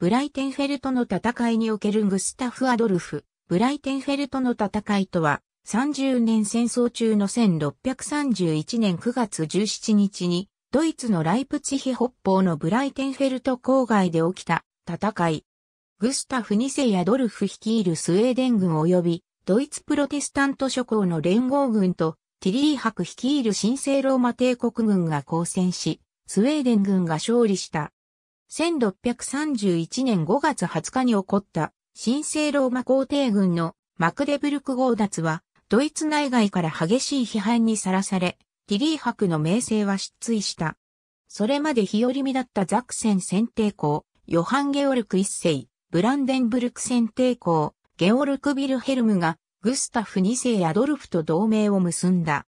ブライテンフェルトの戦いにおけるグスタフ・アドルフ、ブライテンフェルトの戦いとは、30年戦争中の1631年9月17日に、ドイツのライプツヒ北方のブライテンフェルト郊外で起きた戦い。グスタフ2世やドルフ率いるスウェーデン軍及び、ドイツプロテスタント諸侯の連合軍と、ティリー博率いる神聖ローマ帝国軍が交戦し、スウェーデン軍が勝利した。1631年5月20日に起こった神聖ローマ皇帝軍のマクデブルク強奪はドイツ内外から激しい批判にさらされ、ティリー博の名声は失墜した。それまで日和見だったザクセン選定校、ヨハン・ゲオルク一世、ブランデンブルク選定校、ゲオルク・ビルヘルムがグスタフ二世アドルフと同盟を結んだ。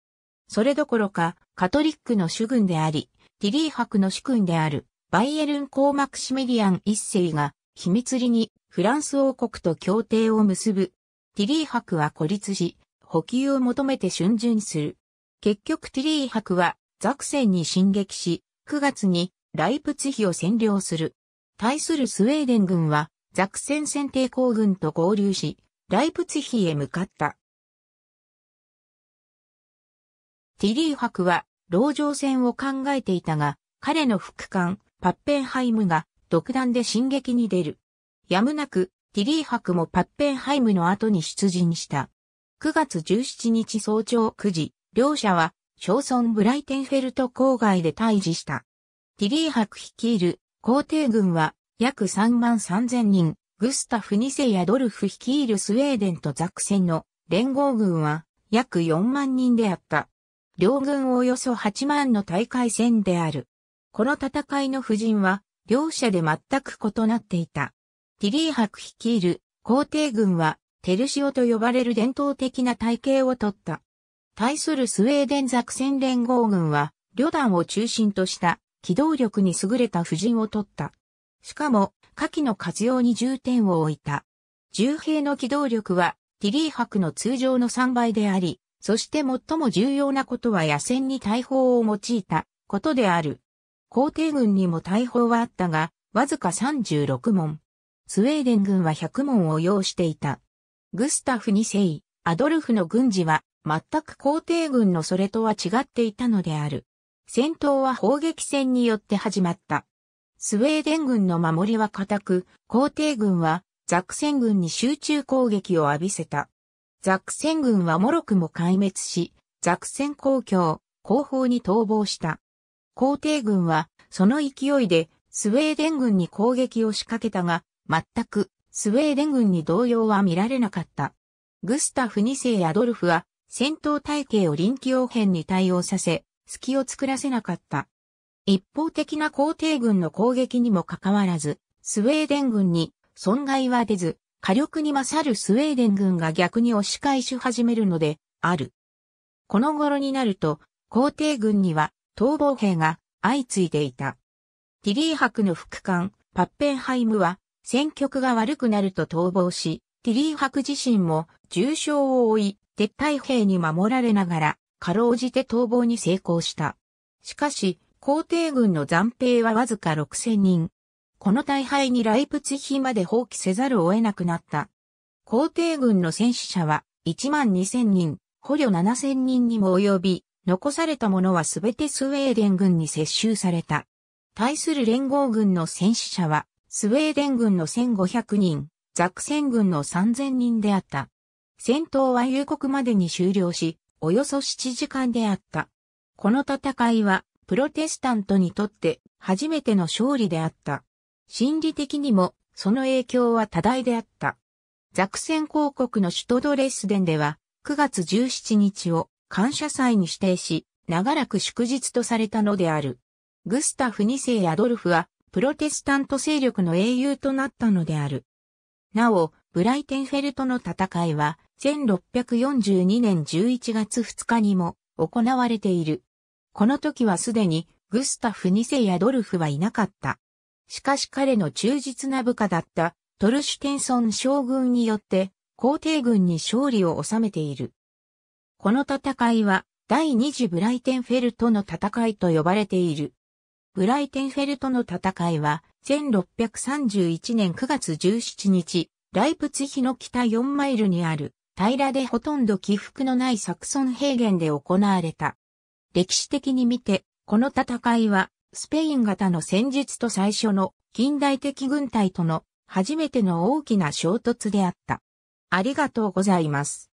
それどころか、カトリックの主軍であり、ティリー博の主君であるバイエルン公マクシメリアン一世が秘密裏にフランス王国と協定を結ぶ。ティリー博は孤立し、補給を求めて春巡する。結局ティリー博はザクセンに進撃し、9月にライプツヒを占領する。対するスウェーデン軍はザクセン選定公軍と合流し、ライプツヒへ向かった。ティリー博は牢城戦を考えていたが、彼の副官、パッペンハイムが独断で進撃に出る。やむなく、ティリー博もパッペンハイムの後に出陣した。9月17日早朝9時、両者は、小村ブライテンフェルト郊外で退治した。ティリー博率いる皇帝軍は約3万3000人、グスタフ2世やドルフ率いるスウェーデンとザクセンの連合軍は約4万人であった。両軍およそ8万の大会戦である。この戦いの布陣は、両者で全く異なっていた。ティリー博率いる皇帝軍は、テルシオと呼ばれる伝統的な体系をとった。対するスウェーデン作戦連合軍は、旅団を中心とした機動力に優れた布陣を取った。しかも、火器の活用に重点を置いた。重兵の機動力は、ティリー博の通常の3倍であり、そして最も重要なことは野戦に大砲を用いたことである。皇帝軍にも大砲はあったが、わずか36門。スウェーデン軍は100門を要していた。グスタフ2世、アドルフの軍事は、全く皇帝軍のそれとは違っていたのである。戦闘は砲撃戦によって始まった。スウェーデン軍の守りは固く、皇帝軍はザクセン軍に集中攻撃を浴びせた。ザクセン軍はもろくも壊滅し、ザクセン公共、後方に逃亡した。皇帝軍は、その勢いで、スウェーデン軍に攻撃を仕掛けたが、全く、スウェーデン軍に動揺は見られなかった。グスタフ2世アドルフは、戦闘体系を臨機応変に対応させ、隙を作らせなかった。一方的な皇帝軍の攻撃にもかかわらず、スウェーデン軍に損害は出ず、火力に勝るスウェーデン軍が逆に押し返し始めるので、ある。この頃になると、皇帝軍には逃亡兵が相次いでいた。ティリー博の副官、パッペンハイムは、戦局が悪くなると逃亡し、ティリー博自身も重傷を負い、撤退兵に守られながら、かろうじて逃亡に成功した。しかし、皇帝軍の残兵はわずか6000人。この大敗にライプツヒまで放棄せざるを得なくなった。皇帝軍の戦死者は1万2000人、捕虜7000人にも及び、残されたものはすべてスウェーデン軍に接収された。対する連合軍の戦死者は、スウェーデン軍の1500人、ザクセン軍の3000人であった。戦闘は夕刻までに終了し、およそ7時間であった。この戦いは、プロテスタントにとって初めての勝利であった。心理的にも、その影響は多大であった。ザクセン公国の首都ドレスデンでは、9月17日を感謝祭に指定し、長らく祝日とされたのである。グスタフ2世アドルフは、プロテスタント勢力の英雄となったのである。なお、ブライテンフェルトの戦いは、1642年11月2日にも行われている。この時はすでに、グスタフ2世アドルフはいなかった。しかし彼の忠実な部下だった、トルシュテンソン将軍によって、皇帝軍に勝利を収めている。この戦いは第二次ブライテンフェルトの戦いと呼ばれている。ブライテンフェルトの戦いは1631年9月17日、ライプツヒの北4マイルにある平らでほとんど起伏のないサクソン平原で行われた。歴史的に見て、この戦いはスペイン型の戦術と最初の近代的軍隊との初めての大きな衝突であった。ありがとうございます。